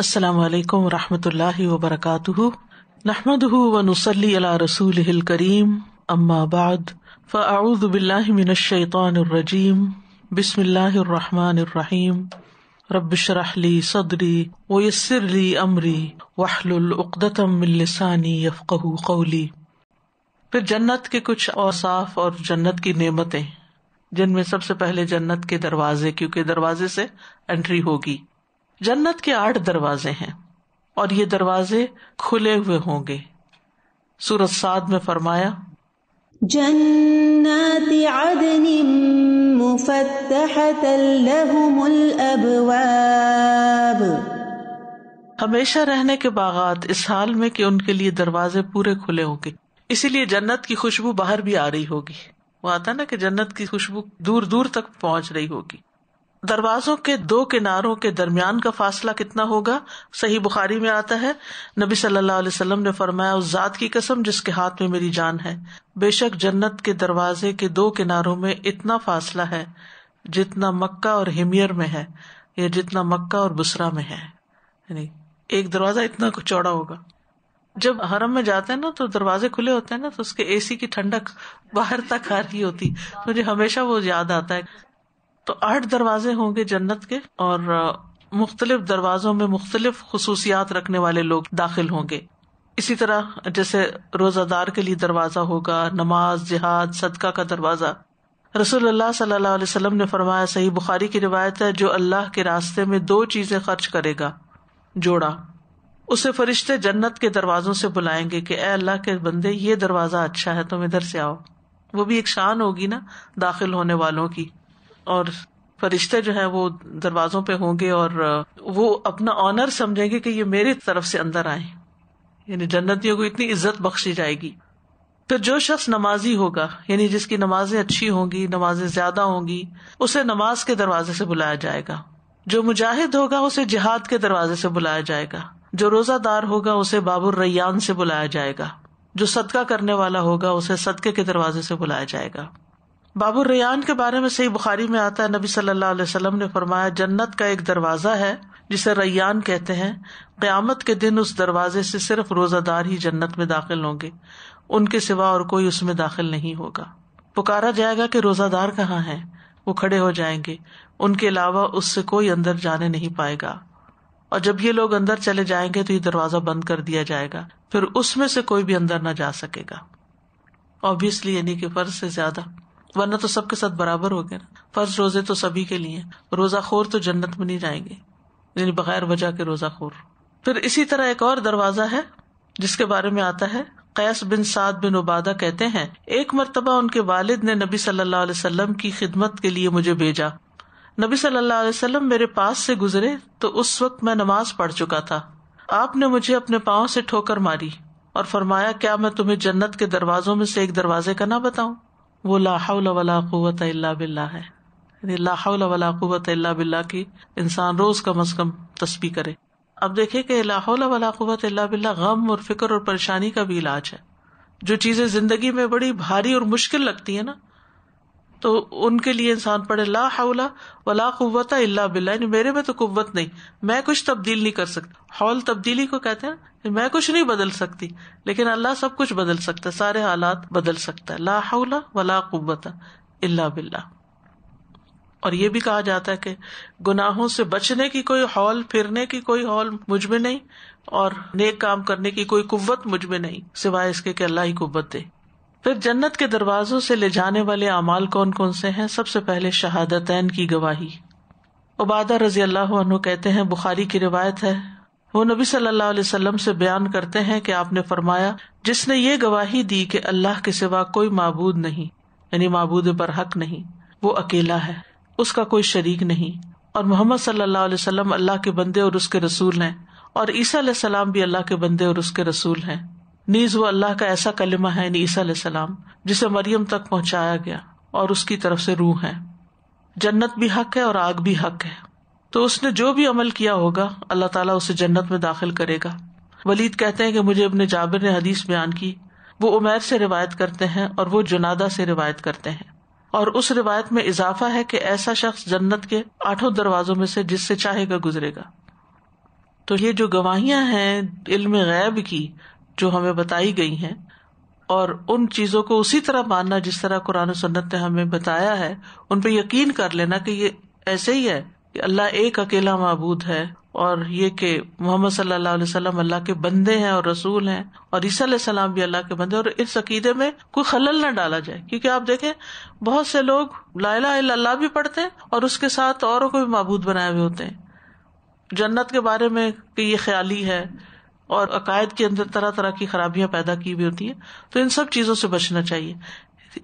अस्सलाम वालेकुम रहमतुल्लाहि व बरकातुहू नहमदुहू व नुसल्ली अला रसूलिहिल करीम अम्मा बाद फअऊदु बिल्लाहि मिनश शैतानिर रजीम बिस्मिल्लाहिर रहमानिर रहीम रब्बिश रह ली सदरी व यस्सिर ली अमरी वहलुल उक़दतम मिन लिसानी यफक़हू क़ौली फिर जन्नत के कुछ औसाफ और जन्नत की नेमतें जिनमें सबसे पहले जन्नत के दरवाजे क्योंकि दरवाजे से एंट्री होगी जन्नत के आठ दरवाजे हैं और ये दरवाजे खुले हुए होंगे सूरत साद में फरमाया हमेशा रहने के बागत इस हाल में कि उनके लिए दरवाजे पूरे खुले होंगे इसीलिए जन्नत की खुशबू बाहर भी आ रही होगी वो आता ना कि जन्नत की खुशबू दूर दूर तक पहुंच रही होगी दरवाजों के दो किनारों के दरमियान का फासला कितना होगा सही बुखारी में आता है नबी सल्लल्लाहु अलैहि वसल्लम ने फरमाया उस जात की कसम जिसके हाथ में मेरी जान है बेशक जन्नत के दरवाजे के दो किनारों में इतना फासला है जितना मक्का और हिमियर में है या जितना मक्का और बुसरा में है एक दरवाजा इतना चौड़ा होगा जब हरम में जाते हैं ना तो दरवाजे खुले होते हैं ना तो उसके एसी की ठंडक बाहर तक आ रही होती मुझे हमेशा वो याद आता है तो आठ दरवाजे होंगे जन्नत के और मुख्तलिफ दरवाजों में मुख्तलिफ खसूसियात रखने वाले लोग दाखिल होंगे इसी तरह जैसे रोजादार के लिए दरवाजा होगा नमाज जिहाद सदका का दरवाजा रसूल सल्लल्लाहु अलैहि वसल्लम ने फरमाया सही बुखारी की रिवायत है जो अल्लाह के रास्ते में दो चीजें खर्च करेगा जोड़ा उसे फरिश्ते जन्नत के दरवाजों से बुलाएंगे कि ए अल्लाह के बंदे ये दरवाजा अच्छा है तुम इधर से आओ वो भी एक शान होगी ना दाखिल होने वालों की और फरिश्ते जो हैं वो दरवाजों पे होंगे और वो अपना ऑनर समझेंगे कि ये मेरी तरफ से अंदर आए यानी जन्नतियों को इतनी इज्जत बख्शी जाएगी फिर तो जो शख्स नमाजी होगा यानी जिसकी नमाजें अच्छी होंगी नमाजें ज्यादा होंगी उसे नमाज के दरवाजे से बुलाया जाएगा जो मुजाहिद होगा उसे जिहाद के दरवाजे से बुलाया जाएगा जो रोजादार होगा उसे बाबुर रैयान से बुलाया जाएगा जो सदका करने वाला होगा उसे सदके के दरवाजे से बुलाया जाएगा बाबू रेयान के बारे में सही बुखारी में आता है नबी सल्लल्लाहु अलैहि वसल्लम ने फरमाया जन्नत का एक दरवाजा है जिसे रैयान कहते हैं क्यामत के दिन उस दरवाजे से सिर्फ रोजादार ही जन्नत में दाखिल होंगे उनके सिवा और कोई उसमें दाखिल नहीं होगा पुकारा जाएगा कि रोजादार कहाँ है वो खड़े हो जाएंगे उनके अलावा उससे कोई अंदर जाने नहीं पाएगा और जब ये लोग अंदर चले जाएंगे तो ये दरवाजा बंद कर दिया जाएगा फिर उसमें से कोई भी अंदर ना जा सकेगा ऑब्वियसली यानी कि फर्ज से ज्यादा वरना तो सबके साथ बराबर हो गया ना फर्ज रोजे तो सभी के लिए रोजा खोर तो जन्नत में नहीं जाएंगे यानी बगैर वजह के रोजा खोर फिर इसी तरह एक और दरवाजा है जिसके बारे में आता है कैस बिन साद बिन उबादा कहते हैं एक मरतबा उनके वालिद ने नबी सल्लल्लाहु अलैहि वसल्लम की खिदमत के लिए मुझे भेजा नबी सल्लल्लाहु अलैहि वसल्लम मेरे पास से गुजरे तो उस वक्त मैं नमाज पढ़ चुका था आपने मुझे अपने पाओ से ठोकर मारी और फरमाया क्या मैं तुम्हें जन्नत के दरवाजों में से एक दरवाजे का ना बताऊं वो लाहौल वला क़वत अल्ला बिल्ला है यानी लाहौल क़वत अल्ला बिल्ला की इंसान रोज कम अज कम तस्बी करे अब देखे कि लाहौल वला क़वत बिल्ला गम और फिक्र और परेशानी का भी इलाज है जो चीजें जिंदगी में बड़ी भारी और मुश्किल लगती है ना तो उनके लिए इंसान पढ़े ला हौला वला कुत अल्ला बिल्ला यानी मेरे में तो कुत नहीं मैं कुछ तब्दील नहीं कर सकता हौल तब्दीली को कहते हैं मैं कुछ नहीं बदल सकती लेकिन अल्लाह सब कुछ बदल सकता है सारे हालात बदल सकता है ला हौला वला कुत अल्ला बिल्ला और ये भी कहा जाता है कि गुनाहों से बचने की कोई हौल फिरने की कोई हौल मुझ में नहीं और नेक काम करने की कोई कुत मुझ में नहीं सिवाय इसके कि अल्लाह ही कुत दे फिर जन्नत के दरवाजों से ले जाने वाले अमाल कौन कौन से हैं सबसे पहले शहादत की गवाही उबादा रजी अल्लाह कहते हैं बुखारी की रिवायत है वो नबी सल्लल्लाहु अलैहि वसल्लम से बयान करते हैं कि आपने फरमाया जिसने ये गवाही दी कि अल्लाह के सिवा कोई मबूद नहीं यानी मबूद पर हक नहीं वो अकेला है उसका कोई शरीक नहीं और मोहम्मद सल्लल्लाहु अल्लाह के बंदे और उसके रसूल है और ईसा सलाम भी अल्लाह के बंदे और उसके रसूल है नीज व अल्लाह का ऐसा कलिमा है ईसा सलाम जिसे मरियम तक पहुंचाया गया और उसकी तरफ से रूह है जन्नत भी हक है और आग भी हक है तो उसने जो भी अमल किया होगा अल्लाह ताला उसे जन्नत में दाखिल करेगा वलीद कहते हैं कि मुझे अपने जाबिर ने हदीस बयान की वो उमैर से रिवायत करते हैं और वो जुनादा से रिवायत करते हैं और उस रिवायत में इजाफा है कि ऐसा शख्स जन्नत के आठों दरवाजों में से जिससे चाहेगा गुजरेगा तो ये जो गवाहियां हैं इल्म गैब की जो हमें बताई गई है और उन चीजों को उसी तरह मानना जिस तरह कुरान सन्नत ने हमें बताया है उन पर यकीन कर लेना की ये ऐसे ही है कि अल्लाह एक अकेला महबूद है और ये कि मोहम्मद सल्लल्लाहु अलैहि वसल्लम अल्लाह के बंदे हैं और रसूल हैं और ईसा सलाम भी अल्लाह के बंदे और इस अकीदे में कोई खलल ना डाला जाए क्योंकि आप देखें बहुत से लोग लाइला अल्लाह भी पढ़ते हैं और उसके साथ औरों को भी महबूद बनाए हुए होते हैं जन्नत के बारे में कि ये ख्याली है और अकायद के अंदर तरह तरह की खराबियां पैदा की भी होती है तो इन सब चीजों से बचना चाहिए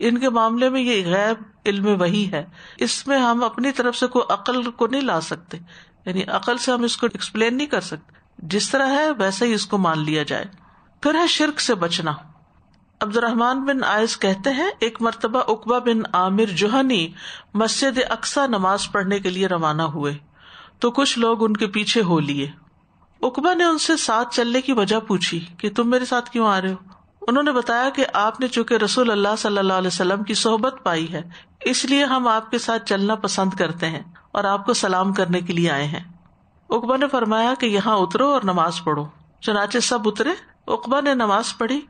इनके मामले में ये गैर इल्म वही है इसमें हम अपनी तरफ से कोई अकल को नहीं ला सकते यानी अकल से हम इसको एक्सप्लेन नहीं कर सकते जिस तरह है वैसे ही इसको मान लिया जाए फिर है शिरक से बचना अब्दुलरहमान बिन आयस कहते हैं एक मरतबा उकबा बिन आमिर जोहनी मस्जिद अक्सा नमाज पढ़ने के लिए रवाना हुए तो कुछ लोग उनके पीछे हो लिए उकबा ने उनसे साथ चलने की वजह पूछी कि तुम मेरे साथ क्यों आ रहे हो उन्होंने बताया कि आपने चूंकि रसूल अल्लाह सल्लल्लाहु अलैहि वसल्लम की सोहबत पाई है इसलिए हम आपके साथ चलना पसंद करते हैं और आपको सलाम करने के लिए आए हैं उकबा ने फरमाया कि यहाँ उतरो और नमाज पढ़ो चनाचे सब उतरे उकबा ने नमाज पढ़ी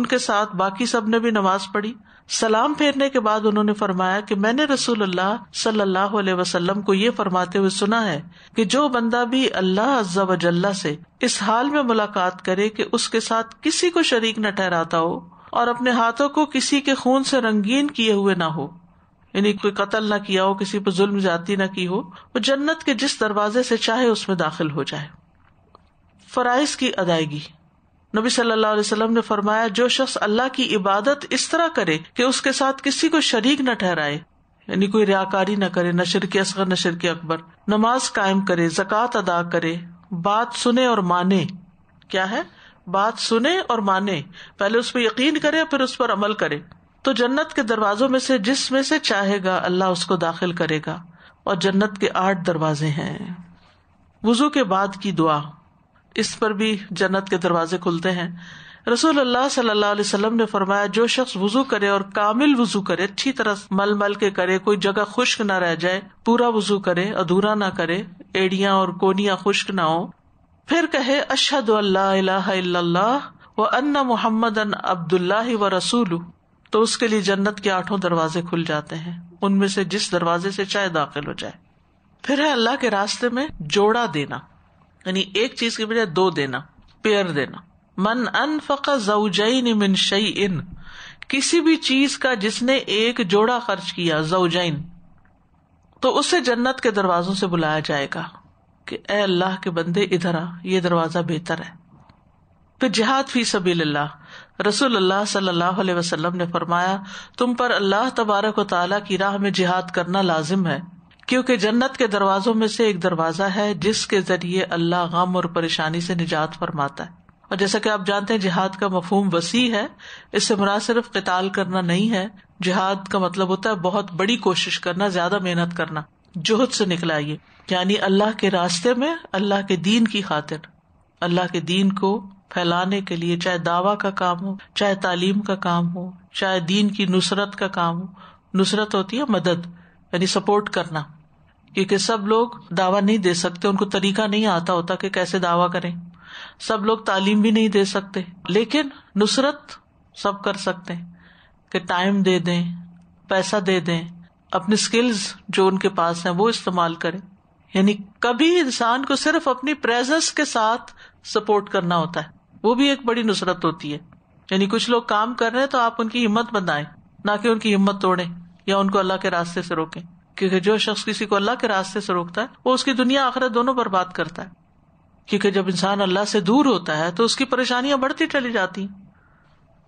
उनके साथ बाकी सब ने भी नमाज पढ़ी सलाम फेरने के बाद उन्होंने फरमाया कि मैंने रसूल अल्लाह सल्लल्लाहु अलैहि वसल्लम को ये फरमाते हुए सुना है कि जो बंदा भी अल्लाह अज्जा वजल्ला से इस हाल में मुलाकात करे कि उसके साथ किसी को शरीक न ठहराता हो और अपने हाथों को किसी के खून से रंगीन किए हुए न हो यानी कोई कत्ल न किया हो किसी पर जुल्म जाती न की हो वो जन्नत के जिस दरवाजे से चाहे उसमें दाखिल हो जाए फराइज की अदायगी नबी सल्लल्लाहु अलैहि वसल्लम ने फरमाया जो शख्स अल्लाह की इबादत इस तरह करे की उसके साथ किसी को शरीक न ठहराए यानी कोई रियाकारी न करे न शिरक असगर नशर की अकबर नमाज कायम करे जक़ात अदा करे बात सुने और माने क्या है बात सुने और माने पहले उस पर यकीन करे फिर उस पर अमल करे तो जन्नत के दरवाजों में से जिसमें से चाहेगा अल्लाह उसको दाखिल करेगा और जन्नत के आठ दरवाजे हैं वजू के बाद की दुआ इस पर भी जन्नत के दरवाजे खुलते हैं रसूल अल्लाह सल्लल्लाहु अलैहि वसल्लम ने फरमाया जो शख्स वजू करे और कामिल वजू करे अच्छी तरह मल मल के करे कोई जगह खुश्क ना रह जाए पूरा वजू करे अधूरा ना करे एड़िया और कोनिया खुश्क ना हो फिर कहे अशद अल्लाह व अन्ना मोहम्मद अन अब्दुल्ला व रसूल तो उसके लिए जन्नत के आठों दरवाजे खुल जाते हैं उनमें से जिस दरवाजे से चाहे दाखिल हो जाए फिर है अल्लाह के रास्ते में जोड़ा देना यानी एक चीज की बजाय दो देना पेयर देना मन अन फका जऊजैन मिन शई इन किसी भी चीज का जिसने एक जोड़ा खर्च किया जऊजैन तो उसे जन्नत के दरवाजों से बुलाया जाएगा कि ए अल्लाह के बंदे इधर आ ये दरवाजा बेहतर है फिर जिहाद फी सबील्ला रसूल अल्लाह सल्लल्लाहु अलैहि ने फरमाया तुम पर अल्लाह तबारक व की राह में जिहाद करना लाजिम है क्योंकि जन्नत के दरवाजों में से एक दरवाजा है जिसके जरिए अल्लाह गम और परेशानी से निजात फरमाता है और जैसा कि आप जानते हैं जिहाद का मफहम वसी है इससे मुराद सिर्फ कताल करना नहीं है जिहाद का मतलब होता है बहुत बड़ी कोशिश करना ज्यादा मेहनत करना जोहद से निकला यानी अल्लाह के रास्ते में अल्लाह के दीन की खातिर अल्लाह के दीन को फैलाने के लिए चाहे दावा का काम हो चाहे तालीम का काम हो चाहे दीन की नुसरत का काम हो नुसरत होती है मदद यानी सपोर्ट करना क्योंकि सब लोग दावा नहीं दे सकते उनको तरीका नहीं आता होता कि कैसे दावा करें सब लोग तालीम भी नहीं दे सकते लेकिन नुसरत सब कर सकते हैं कि टाइम दे दें पैसा दे दें अपने स्किल्स जो उनके पास हैं वो इस्तेमाल करें यानी कभी इंसान को सिर्फ अपनी प्रेजेंस के साथ सपोर्ट करना होता है वो भी एक बड़ी नुसरत होती है यानी कुछ लोग काम कर रहे हैं तो आप उनकी हिम्मत बनाएं ना कि उनकी हिम्मत तोड़े या उनको अल्लाह के रास्ते से रोकें क्योंकि जो शख्स किसी को अल्लाह के रास्ते से रोकता है वो उसकी दुनिया आखिरत दोनों पर बात करता है क्योंकि जब इंसान अल्लाह से दूर होता है तो उसकी परेशानियां बढ़ती चली जाती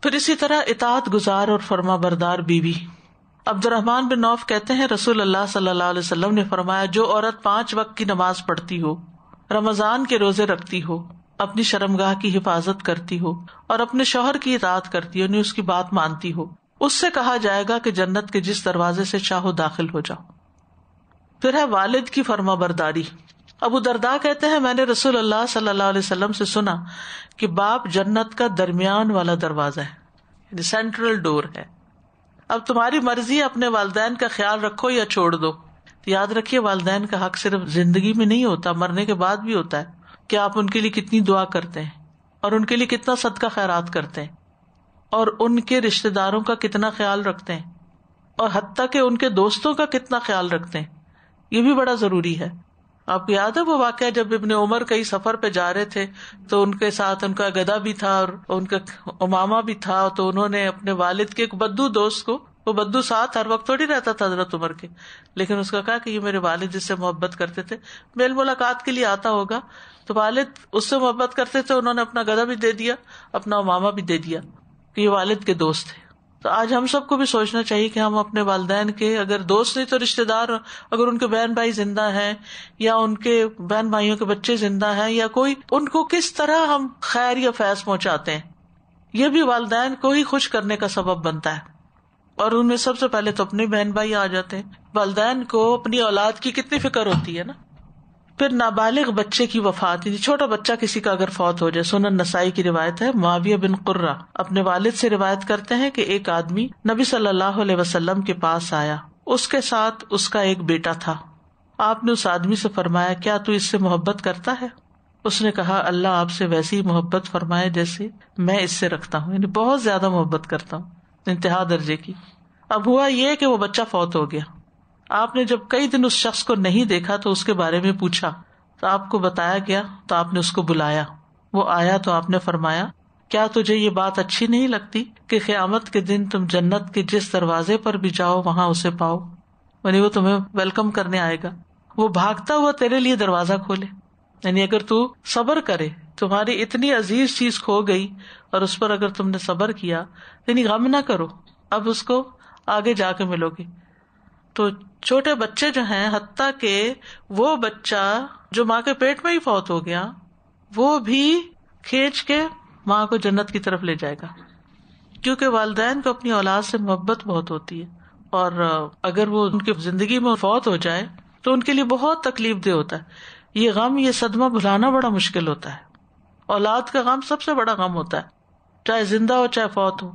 फिर इसी तरह इतात गुजार और फरमा बरदार बीवी अब्दुलरहमान बिन नौफ कहते हैं रसूल अल्लाह सल्लल्लाहु अलैहि वसल्लम ने फरमाया जो औरत पांच वक्त की नमाज पढ़ती हो रमजान के रोजे रखती हो अपनी शर्मगाह की हिफाजत करती हो और अपने शोहर की इतात करती हो उसकी बात मानती हो उससे कहा जाएगा कि जन्नत के जिस दरवाजे से चाहो दाखिल हो जाओ फिर है वालिद की फर्मा बरदारी अबू दरदा कहते हैं मैंने रसूल अल्लाह सल्लल्लाहु अलैहि वसल्लम से सुना कि बाप जन्नत का दरमियान वाला दरवाजा है सेंट्रल डोर है अब तुम्हारी मर्जी अपने वालदेन का ख्याल रखो या छोड़ दो याद रखिये वालदेन का हक सिर्फ जिंदगी में नहीं होता मरने के बाद भी होता है कि आप उनके लिए कितनी दुआ करते हैं और उनके लिए कितना सदका खैरात करते हैं और उनके रिश्तेदारों का कितना ख्याल रखते हैं और हती के उनके दोस्तों का कितना ख्याल रखते हैं ये भी बड़ा जरूरी है आपको याद है वो वाक्य जब इबन उमर कहीं सफर पे जा रहे थे तो उनके साथ उनका गदा भी था और उनका उमामा भी था तो उन्होंने अपने वालिद के एक बद्दू दोस्त को वो बद्दू साथ हर वक्त थोड़ी रहता था हजरत उमर के लेकिन उसका कहा कि ये मेरे वालिद जिससे मोहब्बत करते थे मेल मुलाकात के लिए आता होगा तो वालिद उससे मोहब्बत करते थे उन्होंने अपना गदा भी दे दिया अपना उमामा भी दे दिया कि ये वालिद के दोस्त थे तो आज हम सबको भी सोचना चाहिए कि हम अपने वालदेन के अगर दोस्त नहीं तो रिश्तेदार अगर उनके बहन भाई जिंदा हैं या उनके बहन भाइयों के बच्चे जिंदा हैं या कोई उनको किस तरह हम खैर या फैस पहुंचाते हैं यह भी वालदेन को ही खुश करने का सबब बनता है और उनमें सबसे पहले तो अपने बहन भाई आ जाते हैं वालदेन को अपनी औलाद की कितनी फिक्र होती है ना फिर नाबालिग बच्चे की वफात यानी छोटा बच्चा किसी का अगर फौत हो जाए सुनन नसाई की रिवायत है माविया बिन कुर्रा अपने वालिद से रिवायत करते हैं कि एक आदमी नबी सल्लल्लाहु अलैहि वसल्लम के पास आया उसके साथ उसका एक बेटा था आपने उस आदमी से फरमाया क्या तू इससे मोहब्बत करता है उसने कहा अल्लाह आपसे वैसी ही मोहब्बत फरमाए जैसे मैं इससे रखता हूँ यानी बहुत ज्यादा मोहब्बत करता हूँ इंतहा दर्जे की अब हुआ ये कि वो बच्चा फौत हो गया आपने जब कई दिन उस शख्स को नहीं देखा तो उसके बारे में पूछा तो आपको बताया गया तो आपने उसको बुलाया वो आया तो आपने फरमाया क्या तुझे ये बात अच्छी नहीं लगती कि क्यामत के दिन तुम जन्नत के जिस दरवाजे पर भी जाओ वहां उसे पाओ यानी वो तुम्हें वेलकम करने आएगा वो भागता हुआ तेरे लिए दरवाजा खोले यानी अगर तू सबर करे तुम्हारी इतनी अजीज चीज खो गई और उस पर अगर तुमने सबर किया गम ना करो अब उसको आगे जाके मिलोगे तो छोटे बच्चे जो हैं हत्ता के वो बच्चा जो माँ के पेट में ही फौत हो गया वो भी खेच के माँ को जन्नत की तरफ ले जाएगा क्योंकि वालदेन को अपनी औलाद से मोहब्बत बहुत होती है और अगर वो उनकी जिंदगी में फौत हो जाए तो उनके लिए बहुत तकलीफ दे होता है ये गम ये सदमा भुलाना बड़ा मुश्किल होता है औलाद का गम सबसे बड़ा गम होता है चाहे जिंदा हो चाहे फौत हो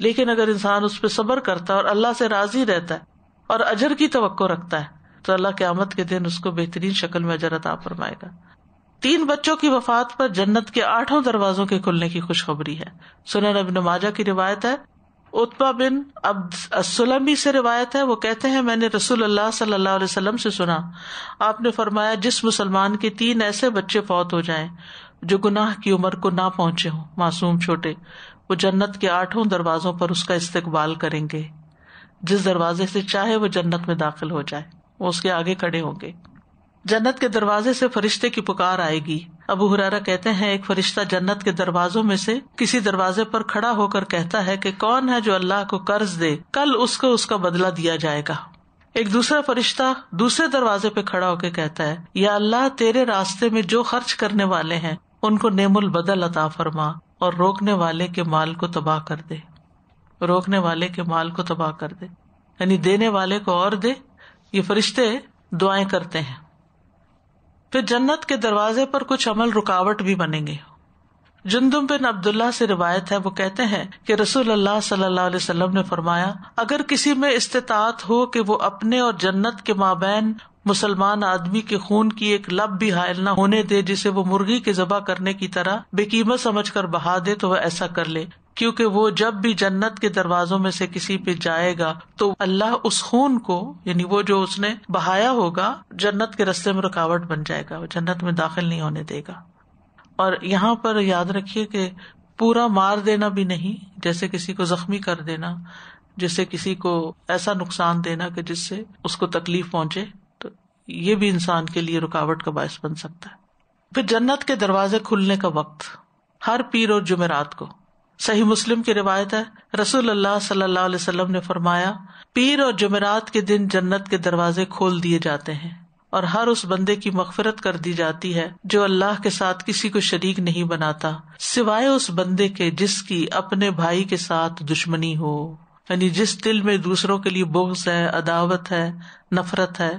लेकिन अगर इंसान उस पर सबर करता है और अल्लाह से राजी रहता है और अजर की तो रखता है तो अल्लाह आमद के दिन उसको बेहतरीन शक्ल में अजर अता फरमाएगा तीन बच्चों की वफात पर जन्नत के आठों दरवाजों के खुलने की खुशखबरी है सुन अब नमाजा की रिवायत है उत्पा बिन असलमी से रिवायत है वो कहते हैं मैंने रसूल अल्लाह सल्लल्लाहु से सुना आपने फरमाया जिस मुसलमान के तीन ऐसे बच्चे फौत हो जाएं जो गुनाह की उम्र को ना पहुंचे हो मासूम छोटे वो जन्नत के आठों दरवाजों पर उसका इस्तकबाल करेंगे जिस दरवाजे से चाहे वो जन्नत में दाखिल हो जाए वो उसके आगे खड़े होंगे जन्नत के दरवाजे से फरिश्ते की पुकार आएगी अबू हुरारा कहते हैं एक फरिश्ता जन्नत के दरवाजों में से किसी दरवाजे पर खड़ा होकर कहता है कि कौन है जो अल्लाह को कर्ज दे कल उसको उसका बदला दिया जाएगा एक दूसरा फरिश्ता दूसरे दरवाजे पे खड़ा होकर कहता है या अल्लाह तेरे रास्ते में जो खर्च करने वाले है उनको नेमुल बदल अता फरमा और रोकने वाले के माल को तबाह कर दे रोकने वाले के माल को तबाह कर दे यानी देने वाले को और दे ये फरिश्ते दुआएं करते हैं फिर जन्नत के दरवाजे पर कुछ अमल रुकावट भी बनेंगे जुन्दुम बिन अब्दुल्ला से रिवायत है वो कहते हैं कि रसूल अल्लाह सल्लल्लाहु अलैहि वसल्लम ने फरमाया अगर किसी में इस्तात हो कि वो अपने और जन्नत के माबेन मुसलमान आदमी के खून की एक लब भी हायल न होने दे जिसे वो मुर्गी के जबा करने की तरह बेकीमत समझ कर बहा दे तो वह ऐसा कर ले क्योंकि वो जब भी जन्नत के दरवाजों में से किसी पे जाएगा तो अल्लाह उस खून को यानी वो जो उसने बहाया होगा जन्नत के रस्ते में रुकावट बन जाएगा वो जन्नत में दाखिल नहीं होने देगा और यहाँ पर याद रखिये कि पूरा मार देना भी नहीं जैसे किसी को जख्मी कर देना जैसे किसी को ऐसा नुकसान देना कि जिससे उसको तकलीफ पहुंचे ये भी इंसान के लिए रुकावट का बायस बन सकता है फिर जन्नत के दरवाजे खुलने का वक्त हर पीर और जुमेरात को सही मुस्लिम की रिवायत है रसूल अल्लाह सल्लल्लाहु अलैहि वसल्लम ने फरमाया पीर और जुमेरात के दिन जन्नत के दरवाजे खोल दिए जाते हैं और हर उस बंदे की मगफरत कर दी जाती है जो अल्लाह के साथ किसी को शरीक नहीं बनाता सिवाय उस बंदे के जिसकी अपने भाई के साथ दुश्मनी हो यानी जिस दिल में दूसरों के लिए बोस है अदावत है नफरत है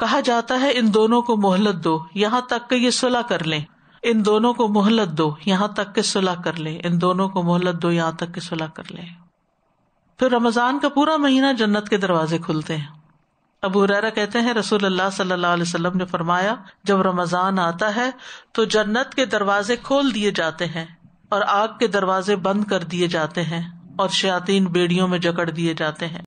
कहा जाता है इन दोनों को मोहलत दो यहाँ तक के ये सुलह कर लें इन दोनों को मोहलत दो यहाँ तक के सुलह कर लें इन दोनों को मोहलत दो यहाँ तक के सुलह कर लें फिर रमजान का पूरा महीना जन्नत के दरवाजे खुलते हैं अबू हुरैरा कहते हैं रसूल अल्लाह सल्लल्लाहु अलैहि वसल्लम ने फरमाया जब रमजान आता है तो जन्नत के दरवाजे खोल दिए जाते हैं और आग के दरवाजे बंद कर दिए जाते हैं और शयातीन बेड़ियों में जकड़ दिए जाते हैं